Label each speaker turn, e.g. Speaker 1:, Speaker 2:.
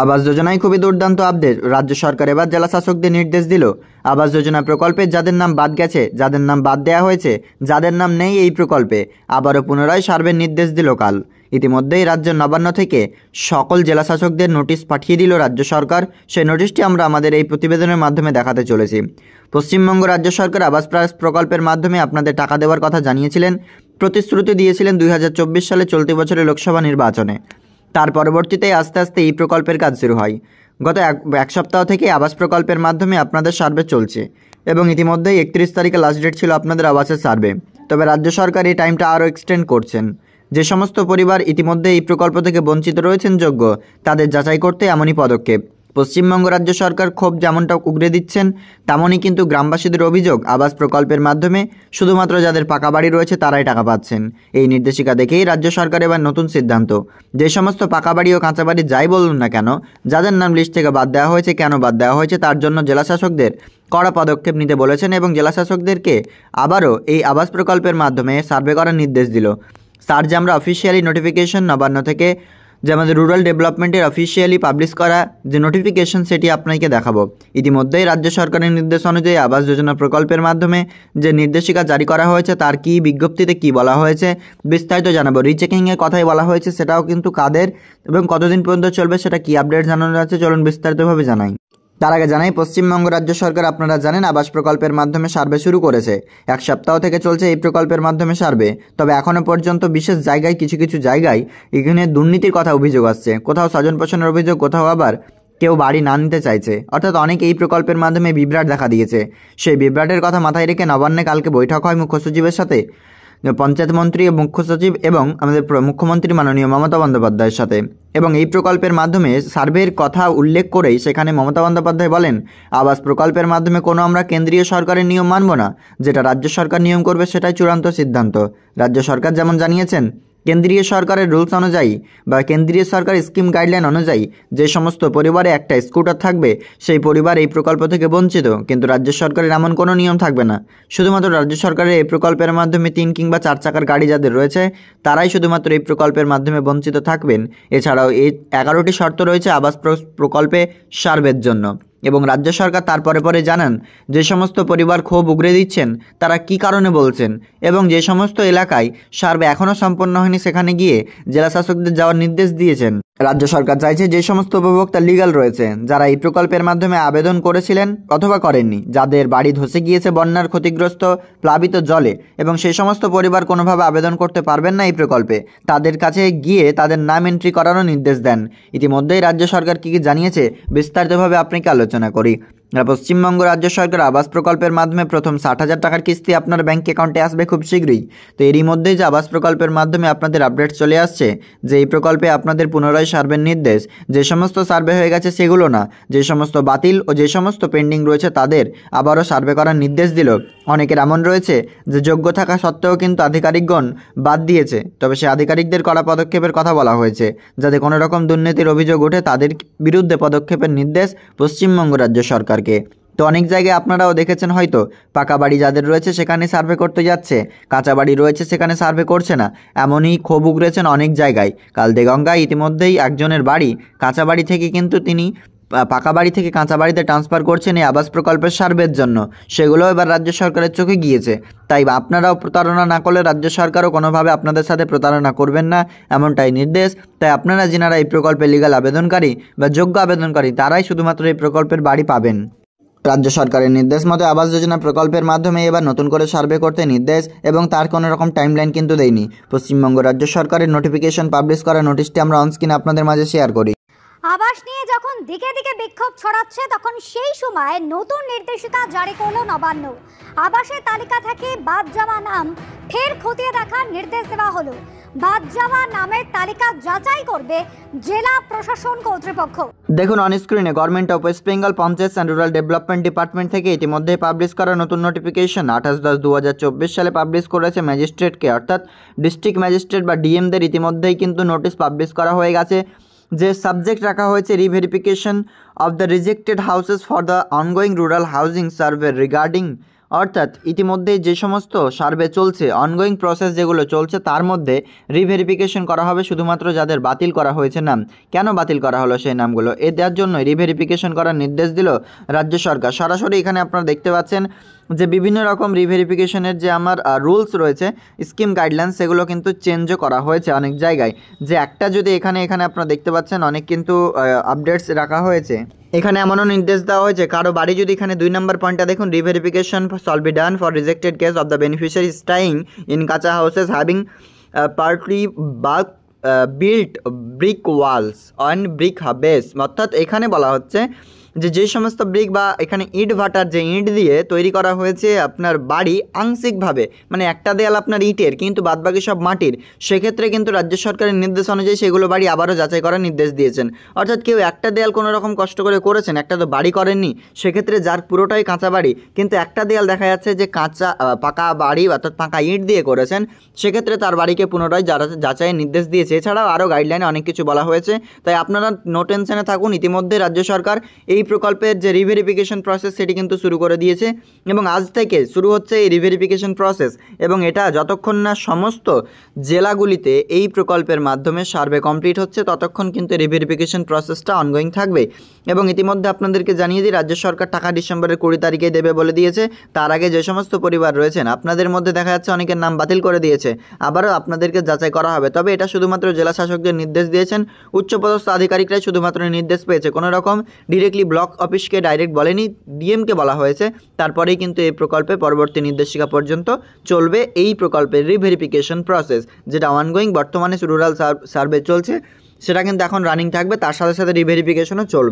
Speaker 1: আবাস যোজনায় খুবই দুর্দান্ত আপডেট রাজ্য সরকার এবার জেলা শাসকদের নির্দেশ দিল আবাস যোজনা প্রকল্পে যাদের নাম বাদ গেছে যাদের নাম বাদ দেওয়া হয়েছে যাদের নাম নেই এই প্রকল্পে আবারও পুনরায় সার্ভের নির্দেশ দিল কাল ইতিমধ্যেই রাজ্যের নবান্ন থেকে সকল জেলা শাসকদের নোটিশ পাঠিয়ে দিল রাজ্য সরকার সেই নোটিশটি আমরা আমাদের এই প্রতিবেদনের মাধ্যমে দেখাতে চলেছি পশ্চিমবঙ্গ রাজ্য সরকার আবাস প্রকল্পের মাধ্যমে আপনাদের টাকা দেওয়ার কথা জানিয়েছিলেন প্রতিশ্রুতি দিয়েছিলেন দুই সালে চলতি বছরের লোকসভা নির্বাচনে তার পরবর্তীতে আস্তে আস্তে এই প্রকল্পের কাজ শুরু হয় গত এক এক সপ্তাহ থেকে আবাস প্রকল্পের মাধ্যমে আপনাদের সার্ভে চলছে এবং ইতিমধ্যেই একত্রিশ তারিখে লাস্ট ডেট ছিল আপনাদের আবাসের সার্ভে তবে রাজ্য সরকার এই টাইমটা আরও এক্সটেন্ড করছেন যে সমস্ত পরিবার ইতিমধ্যে এই প্রকল্প থেকে বঞ্চিত রয়েছেন যোগ্য তাদের যাচাই করতে এমনই পদক্ষেপ পশ্চিমবঙ্গ রাজ্য সরকার ক্ষোভ যেমনটা উগড়ে দিচ্ছেন তেমনই কিন্তু গ্রামবাসীদের অভিযোগ আবাস প্রকল্পের মাধ্যমে শুধুমাত্র যাদের পাকা বাড়ি রয়েছে তারাই টাকা পাচ্ছেন এই নির্দেশিকা দেখেই রাজ্য সরকার এবার নতুন সিদ্ধান্ত যে সমস্ত পাকা বাড়ি ও কাঁচা বাড়ি যাই বলুন না কেন যাদের নাম লিস্ট থেকে বাদ দেওয়া হয়েছে কেন বাদ দেওয়া হয়েছে তার জন্য জেলাশাসকদের কড়া পদক্ষেপ নিতে বলেছেন এবং জেলাশাসকদেরকে আবারও এই আবাস প্রকল্পের মাধ্যমে সার্ভে করার নির্দেশ দিল সার্জ আমরা অফিসিয়ালি নোটিফিকেশন নবান্ন থেকে যে আমাদের রুরাল ডেভেলপমেন্টের অফিসিয়ালি পাবলিশ করা যে নোটিফিকেশন সেটি আপনাকে দেখাবো ইতিমধ্যেই রাজ্য সরকারের নির্দেশ অনুযায়ী আবাস যোজনা প্রকল্পের মাধ্যমে যে নির্দেশিকা জারি করা হয়েছে তার কি বিজ্ঞপ্তিতে কি বলা হয়েছে বিস্তারিত জানাবো রিচেকিংয়ের কথাই বলা হয়েছে সেটাও কিন্তু কাদের এবং কতদিন পর্যন্ত চলবে সেটা কি আপডেট জানানো আছে চলুন বিস্তারিতভাবে জানাই তার আগে জানাই পশ্চিমবঙ্গ রাজ্য সরকার আপনারা জানেন আবাস প্রকল্পের মাধ্যমে সার্ভে শুরু করেছে এক সপ্তাহ থেকে চলছে এই প্রকল্পের মাধ্যমে সার্ভে তবে এখনও পর্যন্ত বিশেষ জায়গায় কিছু কিছু জায়গায় এখানে দুর্নীতির কথা অভিযোগ আসছে কোথাও স্বজন পোষণের অভিযোগ কোথাও আবার কেউ বাড়ি না নিতে চাইছে অর্থাৎ অনেকে এই প্রকল্পের মাধ্যমে বিভ্রাট দেখা দিয়েছে সেই বিভ্রাটের কথা মাথায় রেখে নবান্নে কালকে বৈঠক হয় মুখ্য সচিবের সাথে পঞ্চায়েত মন্ত্রী এবং মুখ্য সচিব এবং আমাদের মুখ্যমন্ত্রী মাননীয় মমতা বন্দ্যোপাধ্যায়ের সাথে এবং এই প্রকল্পের মাধ্যমে সার্ভের কথা উল্লেখ করেই সেখানে মমতা বন্দ্যোপাধ্যায় বলেন আবাস প্রকল্পের মাধ্যমে কোনো আমরা কেন্দ্রীয় সরকারের নিয়ম মানব না যেটা রাজ্য সরকার নিয়ম করবে সেটাই চূড়ান্ত সিদ্ধান্ত রাজ্য সরকার যেমন জানিয়েছেন কেন্দ্রীয় সরকারের রুলস অনুযায়ী বা কেন্দ্রীয় সরকার স্কিম গাইডলাইন অনুযায়ী যে সমস্ত পরিবারে একটা স্কুটার থাকবে সেই পরিবার এই প্রকল্প থেকে বঞ্চিত কিন্তু রাজ্য সরকারের এমন কোনো নিয়ম থাকবে না শুধুমাত্র রাজ্য সরকারের এই প্রকল্পের মাধ্যমে তিন কিংবা চার চাকার গাড়ি যাদের রয়েছে তারাই শুধুমাত্র এই প্রকল্পের মাধ্যমে বঞ্চিত থাকবেন এছাড়াও এই এগারোটি শর্ত রয়েছে আবাস প্রকল্পে সার্ভের জন্য এবং রাজ্য সরকার তার পরে পরে জানান যে সমস্ত পরিবার ক্ষোভ উগড়ে দিচ্ছেন তারা কি কারণে বলছেন এবং যে সমস্ত এলাকায় সার্ভে এখনও সম্পন্ন হয়নি সেখানে গিয়ে জেলাশাসকদের যাওয়ার নির্দেশ দিয়েছেন রাজ্য সরকার চাইছে যে সমস্ত উপভোক্তা লিগাল রয়েছে যারা এই প্রকল্পের মাধ্যমে আবেদন করেছিলেন অথবা করেননি যাদের বাড়ি ধসে গিয়েছে বন্যার ক্ষতিগ্রস্ত প্লাবিত জলে এবং সেই সমস্ত পরিবার কোনোভাবে আবেদন করতে পারবেন না এই প্রকল্পে তাদের কাছে গিয়ে তাদের নাম এন্ট্রি করারও নির্দেশ দেন ইতিমধ্যেই রাজ্য সরকার কী কী জানিয়েছে বিস্তারিতভাবে আপনাকে আলোচনা করি পশ্চিমবঙ্গ রাজ্য সরকার আবাস প্রকল্পের মাধ্যমে প্রথম ষাট হাজার টাকার কিস্তি আপনার ব্যাঙ্ক অ্যাকাউন্টে আসবে খুব শীঘ্রই তো এরই মধ্যেই যে আবাস প্রকল্পের মাধ্যমে আপনাদের আপডেট চলে আসছে যে এই প্রকল্পে আপনাদের পুনরায় সার্ভের নির্দেশ যে সমস্ত সার্ভে হয়ে গেছে সেগুলো না যে সমস্ত বাতিল ও যে সমস্ত পেন্ডিং রয়েছে তাদের আবারও সার্ভে করার নির্দেশ দিল অনেকের এমন রয়েছে যে যোগ্য থাকা সত্ত্বেও কিন্তু আধিকারিকগণ বাদ দিয়েছে তবে সে আধিকারিকদের করা পদক্ষেপের কথা বলা হয়েছে যাতে কোনো রকম দুর্নীতির অভিযোগ ওঠে তাদের বিরুদ্ধে পদক্ষেপের নির্দেশ পশ্চিমবঙ্গ রাজ্য সরকার সম্পর্কে তো অনেক জায়গায় আপনারাও দেখেছেন হয়তো পাকা বাড়ি যাদের রয়েছে সেখানে সার্ভে করতে যাচ্ছে কাঁচা বাড়ি রয়েছে সেখানে সার্ভে করছে না এমনই ক্ষোভ রয়েছেন অনেক জায়গায় কাল দেগঙ্গায় ইতিমধ্যেই একজনের বাড়ি কাঁচা বাড়ি থেকে কিন্তু তিনি পাকা বাড়ি থেকে কাঁচা বাড়িতে ট্রান্সফার করছেন এই আবাস প্রকল্পের সার্ভের জন্য সেগুলো এবার রাজ্য সরকারের চোখে গিয়েছে তাই আপনারাও প্রতারণা না করলে রাজ্য সরকারও কোনোভাবে আপনাদের সাথে প্রতারণা করবেন না এমনটাই নির্দেশ তাই আপনারা যেনারা এই প্রকল্পে লিগাল আবেদনকারী বা যোগ্য আবেদনকারী তারাই শুধুমাত্র এই প্রকল্পের বাড়ি পাবেন রাজ্য সরকারের নির্দেশ মতো আবাস যোজনা প্রকল্পের মাধ্যমে এবার নতুন করে সার্ভে করতে নির্দেশ এবং তার কোনো রকম টাইমলাইন কিন্তু দেয়নি পশ্চিমবঙ্গ রাজ্য সরকারের নোটিফিকেশন পাবলিশ করা নোটিশটি আমরা অনস্ক্রিন আপনাদের মাঝে শেয়ার করি আবাস নিয়ে যখন দিকে দিকে বিক্ষোভ ছড়াচ্ছে তখন সেই সময় নতুন নির্দেশিকা জারি করল নবান্ন আবাসের তালিকা থেকে বাদ যাওয়া নাম ফের খতিয়ে দেখার নির্দেশ দেওয়া হলো বাদ যাওয়া নামের তালিকা যাচাই করবে জেলা প্রশাসন কর্তৃপক্ষ দেখুন অন স্ক্রিনে government of West Bengal panchayat and rural development department থেকে ইতিমধ্যে পাবলিশ করা নতুন নোটিফিকেশন আঠাশ দশ দু সালে পাবলিশ করেছে ম্যাজিস্ট্রেটকে অর্থাৎ ডিস্ট্রিক্ট ম্যাজিস্ট্রেট বা ডিএমদের ইতিমধ্যেই কিন্তু নোটিশ পাবলিশ করা হয়ে গেছে যে সাবজেক্ট রাখা হয়েছে reverification of the rejected houses for the ongoing rural housing survey regarding অর্থাৎ ইতিমধ্যে যে সমস্ত সার্ভে চলছে অনগোয়িং প্রসেস যেগুলো চলছে তার মধ্যে রিভেরিফিকেশন করা হবে শুধুমাত্র যাদের বাতিল করা হয়েছে নাম কেন বাতিল করা হলো সেই নামগুলো এ দেওয়ার জন্য রিভেরিফিকেশন করার নির্দেশ দিল রাজ্য সরকার সরাসরি এখানে আপনারা দেখতে পাচ্ছেন যে বিভিন্ন রকম রিভেরিফিকেশনের যে আমার রুলস রয়েছে স্কিম গাইডলাইন সেগুলো কিন্তু চেঞ্জও করা হয়েছে অনেক জায়গায় যে একটা যদি এখানে এখানে আপনারা দেখতে পাচ্ছেন অনেক কিন্তু আপডেটস রাখা হয়েছে এখানে এমনও নির্দেশ দেওয়া হয়েছে কারো বাড়ি যদি এখানে দুই নম্বর পয়েন্টটা দেখুন reverification shall be done for rejected case of the beneficiary staying in kutcha houses having partly বাক built brick walls on brick হাবেস অর্থাৎ এখানে বলা হচ্ছে যে যে সমস্ত ব্রিক বা এখানে ইট ভাটার যে ইট দিয়ে তৈরি করা হয়েছে আপনার বাড়ি আংশিকভাবে মানে একটা দেয়াল আপনার ইটের কিন্তু বাদবাকি সব মাটির সেক্ষেত্রে কিন্তু রাজ্য সরকারের নির্দেশ অনুযায়ী সেগুলো বাড়ি আবারও যাচাই করার নির্দেশ দিয়েছেন অর্থাৎ কেউ একটা দেয়াল কোনো রকম কষ্ট করে করেছেন একটা তো বাড়ি করেননি সেক্ষেত্রে যার পুরোটাই কাঁচা বাড়ি কিন্তু একটা দেয়াল দেখা যাচ্ছে যে কাঁচা পাকা বাড়ি অর্থাৎ পাকা ইট দিয়ে করেছেন সেক্ষেত্রে তার বাড়িকে পুনরায় যাচাইয়ের নির্দেশ দিয়েছে এছাড়াও আরও গাইডলাইনে অনেক কিছু বলা হয়েছে তাই আপনারা নো টেনশনে থাকুন ইতিমধ্যে রাজ্য সরকার এই এই প্রকল্পের যে রিভেরিফিকেশন প্রসেস সেটি কিন্তু শুরু করে দিয়েছে এবং আজ থেকে শুরু হচ্ছে এই রিভেরিফিকেশন প্রসেস এবং এটা যতক্ষণ না সমস্ত জেলাগুলিতে এই প্রকল্পের মাধ্যমে সার্ভে কমপ্লিট হচ্ছে ততক্ষণ কিন্তু রিভেরিফিকেশন প্রসেসটা অনগোয়িং থাকবে এবং ইতিমধ্যে আপনাদেরকে জানিয়ে দিই রাজ্য সরকার টাকা ডিসেম্বরের কুড়ি তারিখে দেবে বলে দিয়েছে তার আগে যে সমস্ত পরিবার রয়েছেন আপনাদের মধ্যে দেখা যাচ্ছে অনেকের নাম বাতিল করে দিয়েছে আবারও আপনাদেরকে যাচাই করা হবে তবে এটা শুধুমাত্র জেলা শাসকদের নির্দেশ দিয়েছেন উচ্চপদস্থ আধিকারিকরাই শুধুমাত্র নির্দেশ পেয়েছে কোনো রকম ডিরেক্টলি ব্লক অফিসকে ডাইরেক্ট বলেনি ডিএমকে বলা হয়েছে তারপরেই কিন্তু এই প্রকল্পে পরবর্তী নির্দেশিকা পর্যন্ত চলবে এই প্রকল্পের রিভেরিফিকেশন প্রসেস যেটা অনগোয়িং বর্তমানে রুরাল সার্ভে চলছে সেটা কিন্তু এখন রানিং থাকবে তার সাথে সাথে রিভেরিফিকেশনও চলবে